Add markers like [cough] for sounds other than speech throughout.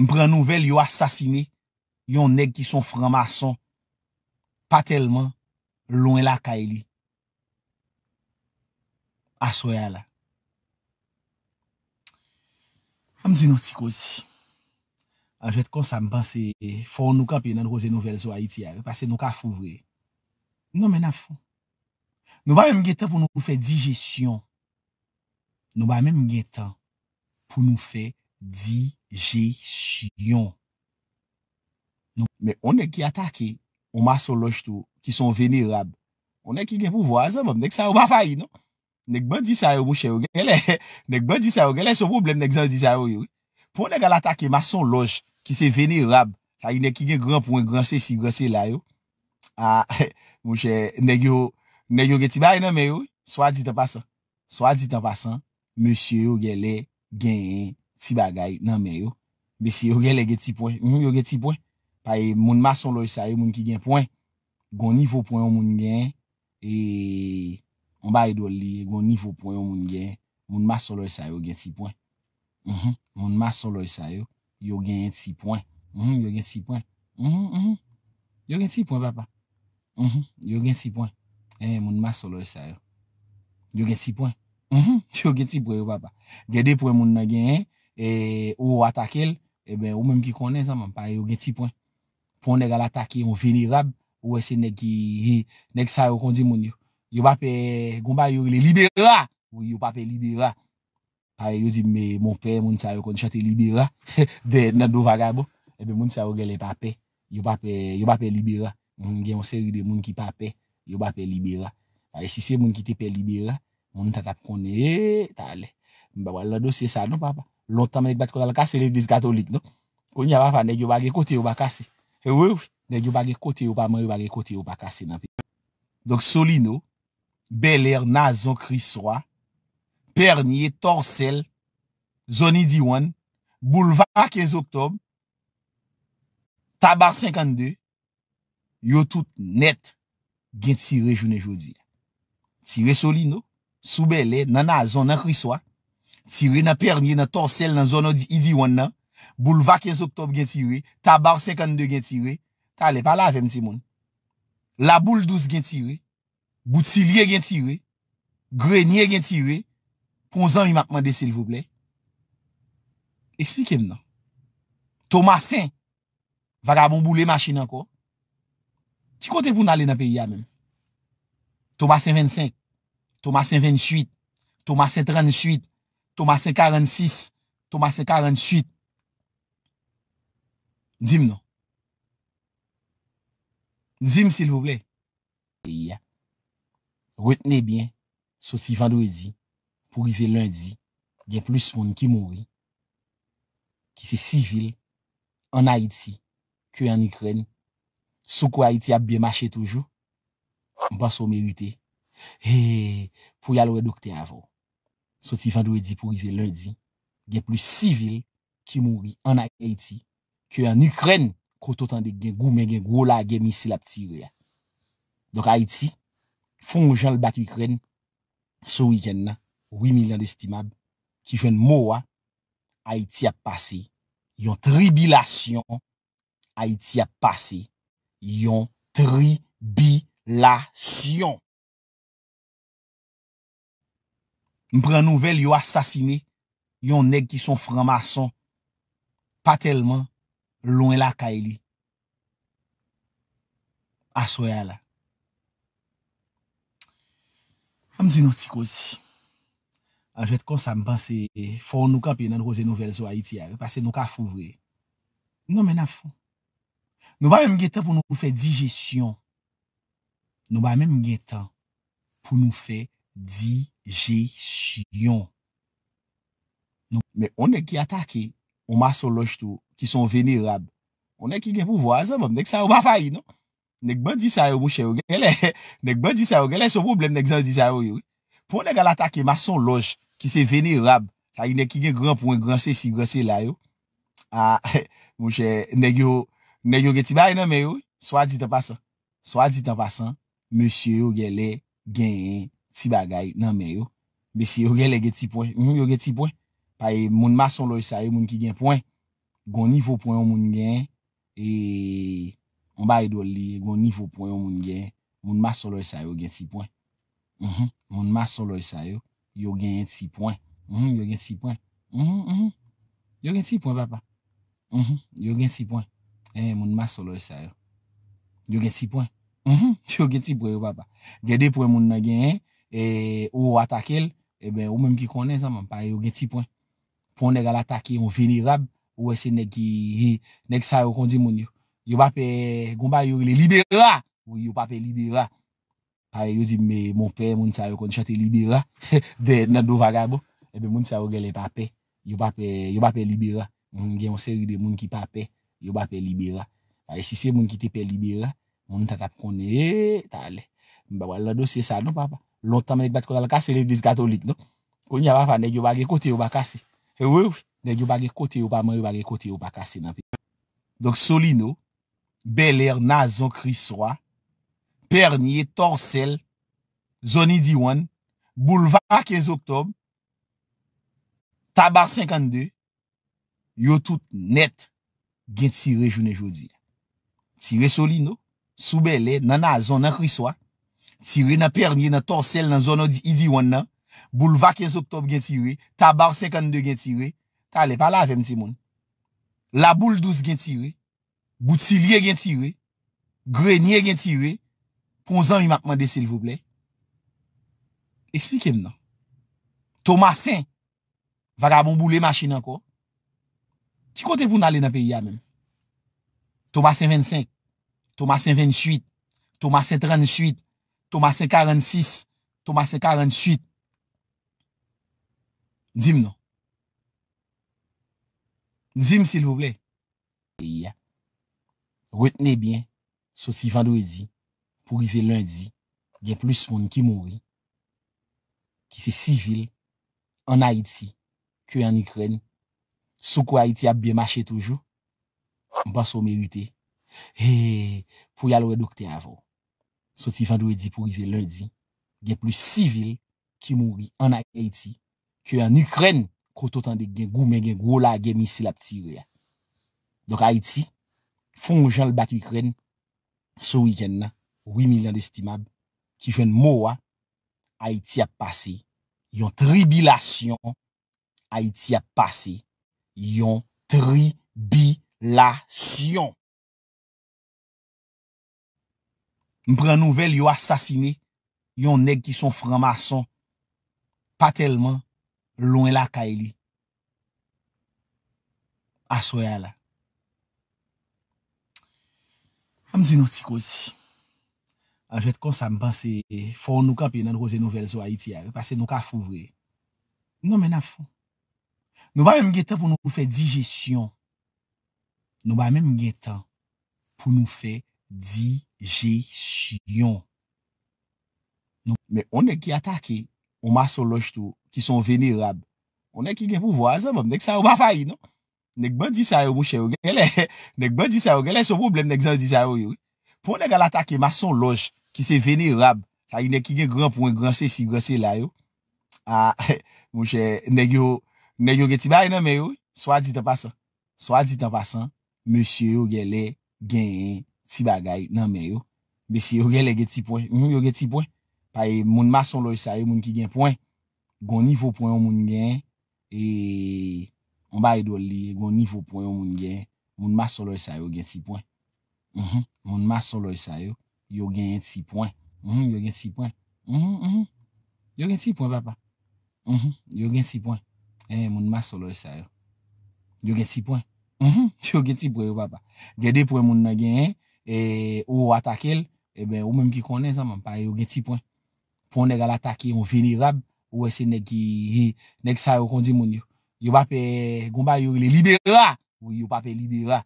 Mpren nouvel yo asasine yon neg ki son franmason pa telman loun la ka eli. Aswe ala. Am zinoti kouzi. Anjou et kon sa mpense, foun nou kan pi nan roze nouvel zo a iti a, parce nou ka fouvre. Nou men a foun. Nou ba men mgen tan pou nou fe dijesyon. Nou ba men mgen tan pou nou fe Di, ge, su, yon. On ne ki atake ou maso loj tou ki son venerab. On ne ki gen pou vo a zan, nek sa yo bapayi, non? Nek ban di sa yo, mouche, [laughs] nek ban di sa yo, gale sou problem nek zan di sa yo. Pon ne kal atake maso loj ki se venerab, sa yon ne ki gen granpoun, granse si, granse la yo. A, [laughs] mouche, nek yo geti bayi nan me yo, swa ditan pasan. Swa ditan pasan, monsye yo gale genyen. esi moun mwen gen, e, e moun gen ti pwen, pay me san l cleaning man gen, moun gen, moun gen, moun san l cleaning man gen, moun san l cleaning, yon gen ti pwen, mhm, yon gen ti pwen, mhm, yon gen ti pwen, mhm, yon gen ti pwen, moun san l cleaning, yon gen ti pwen, yon gen ti pwen baba, gade pwen moun gen, pwen moun. E, ou atakel, ebe ou menm ki konen zaman Pari e, ou gen ti poin Fonde gal atake, ou vini rab Ou ese nek sa yo kondi moun yo Yo pape, gumba yo le libera Ou yo pape libera Pari yo di me moun pe, moun sa yo kondi chate libera [laughs] De nando vagabo Ebe moun sa yo gele pape Yo pape, yo pape libera Moun gen o seri de moun ki pape Yo pape libera Pari e, si se moun ki tepe libera Moun ta tap konde, eee, ta ale Mba wala do se sa nou papa Lontan men ek bat kou dal kase l'eglis gato lik nou. O nye wafa, nek yo bagi kote yo bak kase. E wè wè, nek yo bagi kote yo pa man yo bagi kote yo bak kase nan pi. Dok soli nou, belèr nan zon kriswa, pernye, torsel, zoni diwan, bouleva 15 oktob, tabar 52, yo tout net gen tire jounen joudi. Tire soli nou, sou belèr nan zon kriswa, Tire nan pernye nan torsel nan zonon di idi wan nan. Boul va kensok top gen tire. Tabar 52 gen tire. Ta le pala avèm ti moun. La boul douz gen tire. Boutilie gen tire. Grenye gen tire. Pon zan mi makman de sil voblè. Ekspikem nan. Tomasen. Vagabon boule machin anko. Ki kote pou nan le nan peyi ya men? Tomasen 25. Tomasen 28. Tomasen 38. Thomas 46, Thomas 48. Dime nou. Dime sil vouble. Retene bien, sou si vendredi, pou rive lundi, gen plus moun ki mouri, ki se sivil, an Haiti, ki en Ukraine, sou kwa Haiti ap bemache toujou, mba sou merite, pou yalou edokte avou. Sot ifan dwe di pou vive lè di, gen plus sivil ki mouvi an Aiti ke an Ukren koto tan de gen gou men gen gou la gen misil ap ti wè. Dok Aiti, fon mou jan l bat Ukren, sou wiken na, 8 milyon destimab ki jwen mouwa Aiti ap pase. Yon tribilasyon Aiti ap pase. Yon tri-bi-la-syon. Mpren nouvel yo asasine yon neg ki son fran mason pa telman loun la ka e li. Aswe ala. Amzi nou ti kouzi. Anjou et kon sa mpansi foun nou kan pi nan roze nouvel zo a iti apase nou ka fouvre. Nou men a foun. Nou ba men mgen tan pou nou fe dijesyon. Nou ba men mgen tan pou nou fe Di, je, su, yon. Me, on ne ki atake ou maso loj tou ki son venerab. On ne ki gen pou vo a zan, bom, nek sa yo bapayi, non? Nek ban di sa yo, mouche, yo gen. [laughs] Nek ban di sa yo, gen, le sou problem nek zan di sa yo, yo. Pon ne kal atake maso loj ki se venerab, sa yo ne ki gen granpouen granse si granse la, yo. A, [laughs] mouche, nek yo, nek yo geti bayi nan, men, yo. Swa ditan pasan. Swa ditan pasan, monsye yo gen le gen en. Ti bagay nan mè yo. номereyo. Yo gen ti pon. Moun ma sol oriseyo, moun ki gen pon. Gon nível poyon moun gen. E... Mba idol e li. Gon nível poyon moun gen. Moun ma sol oriseyo, gen ti pon. Moun ma sol oriseyo, yo gen ti pon. Mhm, yo gen ti pon. Mhm, yo gen ti pon, papa. Mhm, yo gen ti pon. Moun ma sol oriseyo. Yo gen ti pon. Eh, yo gen ti pon, [laughs] papa. Gede pou yon moun na gen e. E ou atakel, e ben ou menm ki konen zaman, pari ou gen tipon. Fon de gal atake, ou veni rab, ou ese nek sa yo kondi moun yo. Yo bape, gomba yo le libera, ou yo pape libera. Pari yo di me, moun pe, moun sa yo kondi chate libera, [laughs] de nando vagabo. Ebe moun sa yo gele pape, yo bape, yo bape libera. Moun gen o seri de moun ki pape, yo bape libera. Pari si se moun ki tepe libera, moun ta tap kondi, e, ta ale. Mbwa wala dosye sa nou papa. Lontan men ek bat kon al kase l'Iglis Gatolik nou. Koun ya papa, nek yu bagye kote yu bak kase. E wè wè, nek yu bagye kote yu pa man, yu bagye kote yu bak kase nan pi. Donk soli nou, beler nazon kriswa, pernye, torsel, zoni diwan, bouleva 15 oktob, tabar 52, yotout net, gen tire jounen jodi. Tire soli nou, soubeler nan nazon kriswa, Tire nan pernye nan torsel nan zonon di idi wan nan. Boul vak yon soptop gen tire. Tabar 52 gen tire. Ta ale pala avèm ti moun. La boul douz gen tire. Boutilie gen tire. Grenye gen tire. Ponzan mi makman de sil voble. Ekspikem nan. Thomas 5. Vagabon boul e machin anko. Ki kote pou nan ale nan peyi ya men? Thomas 5.25. Thomas 5.28. Thomas 5.38. Thomas 46, Thomas 48. Dime nou. Dime sil vouble. Retene bien, sou si vendredi, pou rive lundi, gen plus moun ki mouri, ki se sivil, an Haiti, ki en Ukraine, sou kwa Haiti ap biye mache toujou, mba sou merite, pou yalou edokte avou. Sotivandou edi pou vive lundi, gen plus sivil ki mouvi an Aiti ke an Ukren koto tande gen gou men gen gou la gen misil ap ti ou ya. Dok Aiti, fon mou jal bat Ukren, sou wiken na, 8 milyon destimab, ki jwen mou a, Aiti ap pase, yon tribilasyon, Aiti ap pase, yon tribilasyon. Mpren nouvel yo asasine yon neg ki son fran mason pa telman loun la ka eli. Asoya la. Amdi nou ti kouzi. Anjou et kon sa mpansi foun nou kan pi nan roze nouvel zo a iti apase nou ka fouvre. Nou men a foun. Nou ba men mgen tan pou nou fe dijesyon. Nou ba men mgen tan pou nou fe Di-je-su-yon. On ne ki atake ou maso loj tou ki son venerab. On ne ki gen pou vo a zan, mwen ne ki san ou bapayi. Mwen non? ne ki ban di san ou, mwen ne ki ban di san ou, mwen ne ki san ou. Pou mwen ne ki atake maso loj ki se venerab, a yon ne ki gen gran pou en gransi si gransi la yo, mwen ne ki gen gran pou en gransi si gransi la yo, swa ditan pasan, swa ditan pasan, mwen se yo gen le gen en. Ti bagay nan mèyo. Be se yon gen le gen ti poin. Pay moun masol roy sayo moun ki gen poin. Gon nifo poin moun gen. E. Mba e do li. Gon nifo poin moun gen. Moun masol roy sayo gen ti poin. Mhm, moun masol roy sayo. Yon gen ti poin. Mhm, yon gen ti poin papa. Mhm, yon gen ti poin. Moun masol roy sayo. Yon gen ti poin. E, yon gen ti poin [laughs] papa. Gelde poe moun nou gen nya. E, ou atake el, ebe ou menm ki konen zaman Pari ou gen ti pon Pon de gal atake, ou vini e rab Ou ese nek ki, nek sa yo kondi moun yo Yo pape, gumba yo le libera Ou yo pape libera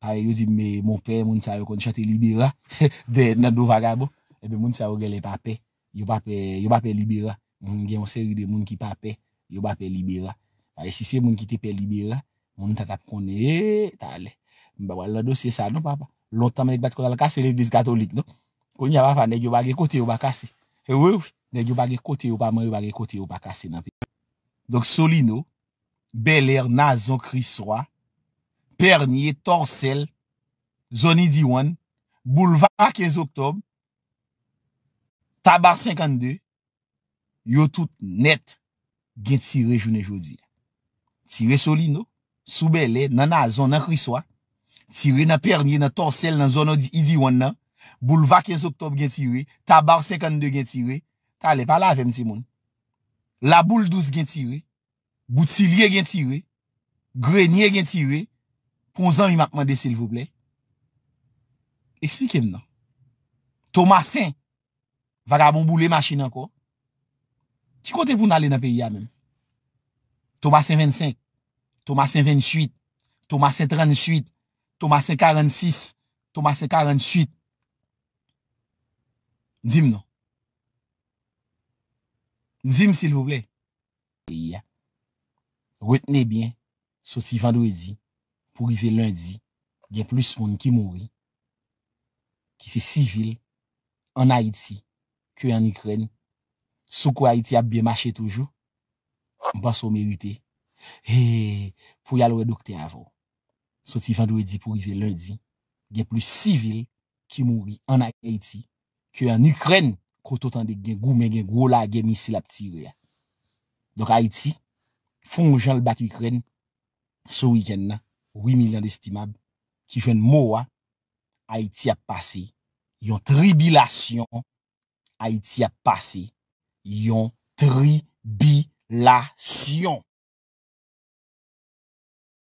Pari yo di me, moun pe, moun sa yo kondi chate libera [laughs] De, nan do vagabo Ebe moun sa yo gele pape Yo pape, yo pape libera Moun gen o seri de moun ki pape Yo pape libera Pari e si se moun ki tepe libera Moun ta tap kondi, eee, ta ale Mba wala do se sa nou papa Lontan men ek bat kon al kase lè glis katolik, no? O nye wafa, nek yo bagè kote yo bak kase. E wè wè, nek yo bagè kote yo, pa man yo bagè kote yo bak kase nan pi. Dok soli nou, belèr nan azon kriswa, pernye, torsel, zoni diwan, bouleva a 15 oktob, tabar 52, yo tout net gen tire jounen jodi. Tire soli nou, sou belèr nan azon kriswa, Tire nan pernye nan torsel nan zonon di idiwanna. Boul va 15 oktob gen tire. Tabar 52 gen tire. Ta le pala avèm ti moun. La boul 12 gen tire. Boutilie gen tire. Grenye gen tire. Pon zan mi makman de sil voblè. Ekspikem nan. Thomasin. Vagabon boule machin anko. Ki kote pou nalè nan peyi ya mèm? Thomasin 25. Thomasin 28. Thomasin 38. Thomas 46, Thomas 48. Dime nou. Dime sil vouble. Retene bien, soti vendredi, pou rive lundi, gen plus moun ki mouri, ki se sivil, an Haiti, ki en Ukraine, soukou Haiti ap bemache toujou, mpa sou merite, pou yalou edokte avou. Soti vendredi pou vive lundi, gen plus sivil ki mouvi an Aiti ke an Ukren koto tande gen gou men gen gou la gen misil ap tiri ya. Dok Aiti, fon mou jal bat Ukren, sou wiken na, 8 milyon destimab, ki jwen mou a, Aiti ap pase, yon tribilasyon, Aiti ap pase, yon tri-bi-la-syon.